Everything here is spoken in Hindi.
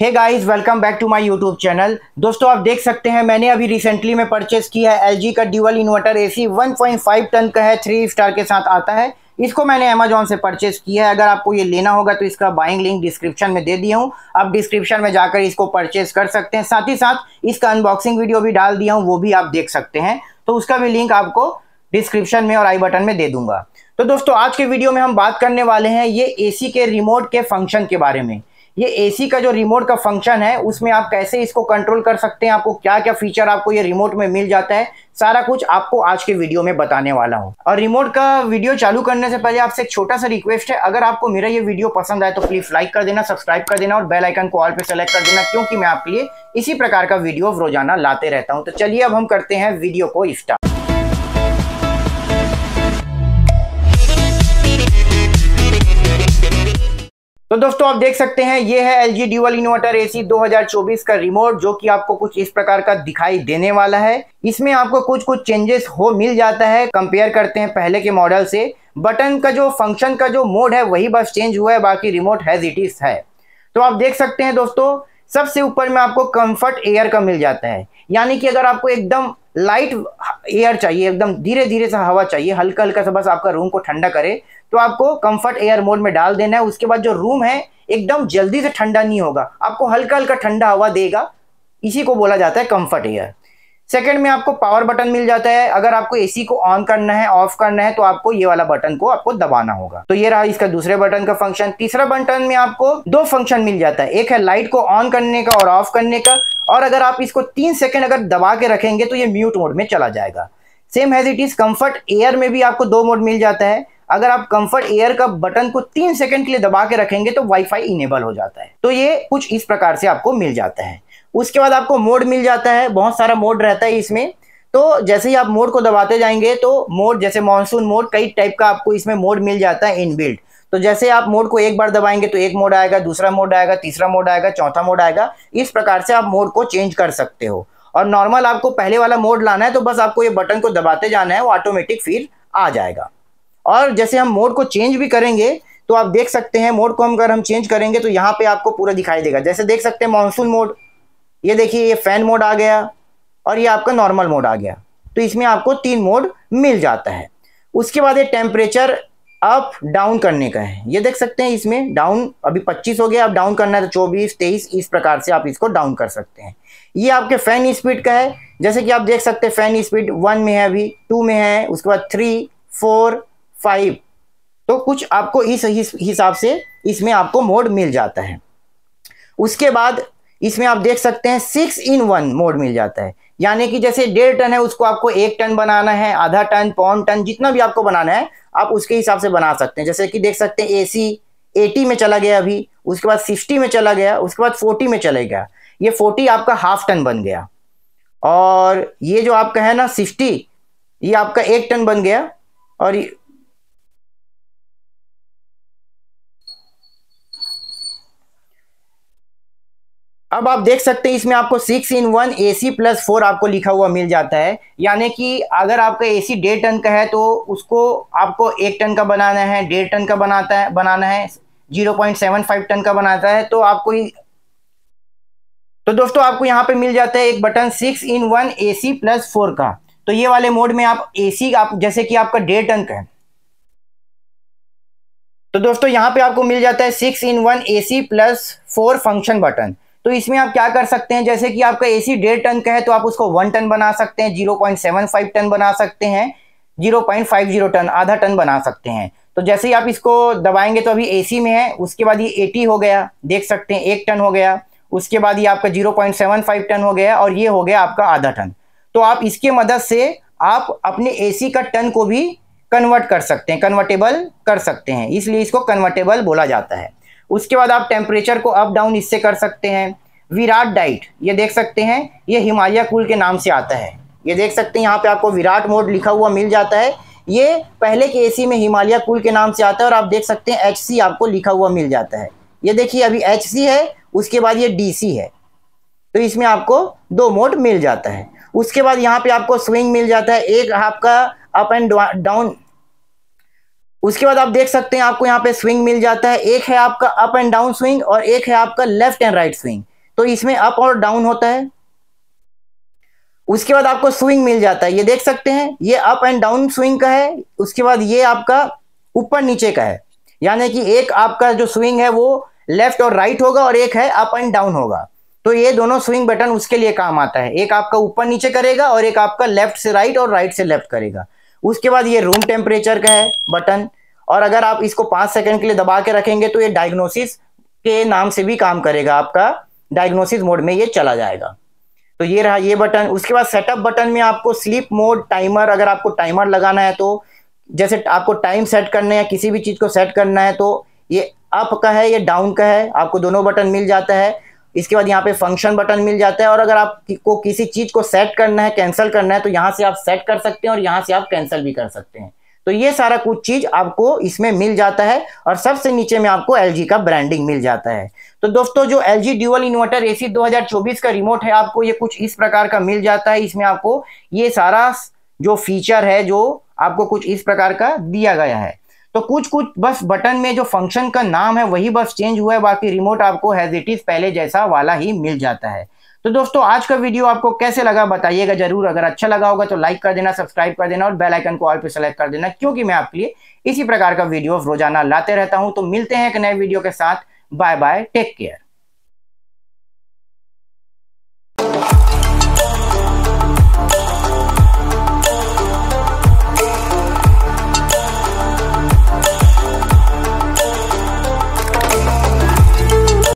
hey guys welcome back to my YouTube channel दोस्तों आप देख सकते हैं मैंने अभी रिसेंटली में परचेस किया है एलजी का ड्यूअल इन्वर्टर एसी 1.5 टन का है थ्री स्टार के साथ आता है इसको मैंने अमेजोन से परचेस किया है अगर आपको ये लेना होगा तो इसका बाइंग लिंक डिस्क्रिप्शन में दे दिया हूँ आप डिस्क्रिप्शन में जाकर इसको परचेस कर सकते हैं साथ ही साथ इसका अनबॉक्सिंग वीडियो भी डाल दिया हूँ वो भी आप देख सकते हैं तो उसका भी लिंक आपको डिस्क्रिप्शन में और आई बटन में दे दूंगा तो दोस्तों आज के वीडियो में हम बात करने वाले हैं ये एसी के रिमोट के फंक्शन के बारे में ये एसी का जो रिमोट का फंक्शन है उसमें आप कैसे इसको कंट्रोल कर सकते हैं आपको क्या क्या फीचर आपको ये रिमोट में मिल जाता है सारा कुछ आपको आज के वीडियो में बताने वाला हूँ और रिमोट का वीडियो चालू करने से पहले आपसे एक छोटा सा रिक्वेस्ट है अगर आपको मेरा ये वीडियो पसंद आए तो प्लीज लाइक कर देना सब्सक्राइब कर देना और बेलाइकन को ऑल पे सेलेक्ट कर देना क्योंकि मैं आपके लिए इसी प्रकार का वीडियो रोजाना लाते रहता हूँ तो चलिए अब हम करते हैं वीडियो को स्टार्ट तो दोस्तों आप देख सकते हैं ये है L G dual inverter AC 2024 का रिमोट जो कि आपको कुछ इस प्रकार का दिखाई देने वाला है इसमें आपको कुछ कुछ चेंजेस हो मिल जाता है कंपेयर करते हैं पहले के मॉडल से बटन का जो फंक्शन का जो मोड है वही बस चेंज हुआ है बाकी रिमोट हैज इट इज है तो आप देख सकते हैं दोस्तों सबसे ऊपर में आपको कंफर्ट एयर का मिल जाता है यानी कि अगर आपको एकदम लाइट एयर चाहिए एकदम धीरे धीरे सा हवा चाहिए हल्का हल्का सा बस आपका रूम को ठंडा करे तो आपको कंफर्ट एयर मोड में डाल देना है उसके बाद जो रूम है एकदम जल्दी से ठंडा नहीं होगा आपको हल्का हल्का ठंडा हवा देगा इसी को बोला जाता है कंफर्ट एयर सेकंड में आपको पावर बटन मिल जाता है अगर आपको एसी को ऑन करना है ऑफ करना है तो आपको ये वाला बटन को आपको दबाना होगा तो ये रहा इसका दूसरे बटन का फंक्शन तीसरा बटन में आपको दो फंक्शन मिल जाता है एक है लाइट को ऑन करने का और ऑफ करने का और अगर आप इसको तीन सेकेंड अगर दबा के रखेंगे तो ये म्यूट मोड में चला जाएगा same has it is comfort air में भी आपको दो मोड मिल जाता है अगर आप कंफर्ट एयर का बटन को तीन सेकंड के लिए दबा के रखेंगे तो वाईफाई इनेबल हो जाता है तो ये कुछ इस प्रकार से आपको मिल जाता है उसके बाद आपको मोड मिल जाता है बहुत सारा मोड रहता है इसमें तो जैसे ही आप मोड को दबाते जाएंगे तो मोड जैसे मानसून मोड कई टाइप का आपको इसमें मोड मिल जाता है इनबिल्ट तो जैसे आप मोड को एक बार दबाएंगे तो एक मोड आएगा दूसरा मोड आएगा तीसरा मोड आएगा चौथा मोड आएगा इस प्रकार से आप मोड को चेंज कर सकते हो और नॉर्मल आपको पहले वाला मोड लाना है तो बस आपको ये बटन को दबाते जाना है वो ऑटोमेटिक फिर आ जाएगा और जैसे हम मोड को चेंज भी करेंगे तो आप देख सकते हैं मोड को हम अगर हम चेंज करेंगे तो यहाँ पे आपको पूरा दिखाई देगा जैसे देख सकते हैं मानसून मोड ये देखिए ये फैन मोड आ गया और ये आपका नॉर्मल मोड आ गया तो इसमें आपको तीन मोड मिल जाता है उसके बाद ये टेम्परेचर अप डाउन करने का है ये देख सकते हैं इसमें डाउन अभी 25 हो गया अब डाउन करना है तो 24 23 इस प्रकार से आप इसको डाउन कर सकते हैं ये आपके फैन स्पीड का है जैसे कि आप देख सकते हैं फैन स्पीड वन में है अभी टू में है उसके बाद थ्री फोर फाइव तो कुछ आपको इस हिसाब से इसमें आपको मोड मिल जाता है उसके बाद इसमें आप देख सकते हैं सिक्स इन वन मोड मिल जाता है यानी कि जैसे डेढ़ टन है उसको आपको एक टन बनाना है आधा टन पौन टन जितना भी आपको बनाना है आप उसके हिसाब से बना सकते हैं जैसे कि देख सकते हैं एसी एटी में चला गया अभी उसके बाद सिक्सटी में चला गया उसके बाद फोर्टी में चले गया ये फोर्टी आपका हाफ टन बन गया और ये जो आपका है ना सिक्सटी ये आपका एक टन बन गया और अब आप देख सकते हैं इसमें आपको six in one A C plus four आपको लिखा हुआ मिल जाता है यानी कि अगर आपका ए सी डेढ़ टन का है तो उसको आपको एक टन का बनाना है डेढ़ टन का बनाता है बनाना है zero point seven five ton का बनाता है तो आपको तो दोस्तों आपको यहाँ पे मिल जाता है एक button six in one A C plus four का तो ये वाले मोड में आप ए सी आप जैसे कि आपका डेढ़ टन का है तो दोस्तों यहाँ पे आपको मिल जाता है six in one A C plus four function button तो इसमें आप क्या कर सकते हैं जैसे कि आपका एसी डेढ़ टन का है तो आप उसको वन टन बना सकते हैं zero point seven five ton बना सकते हैं zero point five zero ton आधा टन बना सकते हैं तो जैसे ही आप इसको दबाएंगे तो अभी एसी में है उसके बाद ये एटी हो गया देख सकते हैं एक टन हो गया उसके बाद ये आपका zero point seven five ton हो गया और ये हो गया आपका आधा टन तो आप इसके मदद से आप अपने सी का टन को भी कन्वर्ट कर सकते हैं कन्वर्टेबल कर सकते हैं इसलिए इसको कन्वर्टेबल बोला जाता है उसके बाद आप टेम्परेचर को अप डाउन इससे कर सकते हैं विराट डाइट ये देख सकते हैं ये हिमालय कुल के नाम से आता है ये देख सकते हैं यहाँ पे आपको विराट मोड लिखा हुआ मिल जाता है ये पहले के एसी में हिमालय कुल के नाम से आता है और आप देख सकते हैं एच आपको लिखा हुआ मिल जाता है ये देखिए अभी एच है उसके बाद ये डी है तो इसमें आपको दो मोड मिल जाता है उसके बाद यहाँ पे आपको स्विंग मिल जाता है एक आपका अप एंड डाउन उसके बाद आप देख सकते हैं आपको यहाँ पे स्विंग मिल जाता है एक है आपका अप एंड डाउन स्विंग और एक है आपका लेफ्ट एंड राइट स्विंग तो इसमें अप और डाउन होता है उसके बाद आपको स्विंग मिल जाता है ये देख सकते हैं ये अप एंड डाउन स्विंग का है उसके बाद ये आपका ऊपर नीचे का है यानी कि एक आपका जो स्विंग है वो लेफ्ट और राइट होगा और एक है अप एंड डाउन होगा तो ये दोनों स्विंग बटन उसके लिए काम आता है एक आपका ऊपर नीचे करेगा और एक आपका लेफ्ट से राइट और राइट से लेफ्ट करेगा उसके बाद ये रूम टेम्परेचर का है बटन और अगर आप इसको पांच सेकंड के लिए दबा के रखेंगे तो ये डायग्नोसिस के नाम से भी काम करेगा आपका डायग्नोसिस मोड में ये चला जाएगा तो ये रहा ये बटन उसके बाद सेटअप बटन में आपको स्लीप मोड टाइमर अगर आपको टाइमर लगाना है तो जैसे आपको टाइम सेट करना है किसी भी चीज़ को सेट करना है तो ये अप का है ये डाउन का है आपको दोनों बटन मिल जाता है इसके बाद यहाँ पे फंक्शन बटन मिल जाता है और अगर आपको किसी चीज़ को सेट करना है कैंसिल करना है तो यहाँ से आप सेट कर सकते हैं और यहाँ से आप कैंसिल भी कर सकते हैं तो ये सारा कुछ चीज़ आपको इसमें मिल जाता है और सबसे नीचे में आपको एल का ब्रांडिंग मिल जाता है तो दोस्तों जो L G dual inverter A C का रिमोट है आपको ये कुछ इस प्रकार का मिल जाता है इसमें आपको ये सारा जो फीचर है जो आपको कुछ इस प्रकार का दिया गया है तो कुछ कुछ बस बटन में जो फंक्शन का नाम है वही बस चेंज हुआ है बाकी रिमोट आपको हैज इट इज पहले जैसा वाला ही मिल जाता है तो दोस्तों आज का वीडियो आपको कैसे लगा बताइएगा जरूर अगर अच्छा लगा होगा तो लाइक कर देना सब्सक्राइब कर देना और बेल आइकन को ऑल पे सेलेक्ट कर देना क्योंकि मैं आपके लिए इसी प्रकार का वीडियो रोजाना लाते रहता हूं तो मिलते हैं एक नए वीडियो के साथ बाय बाय टेक केयर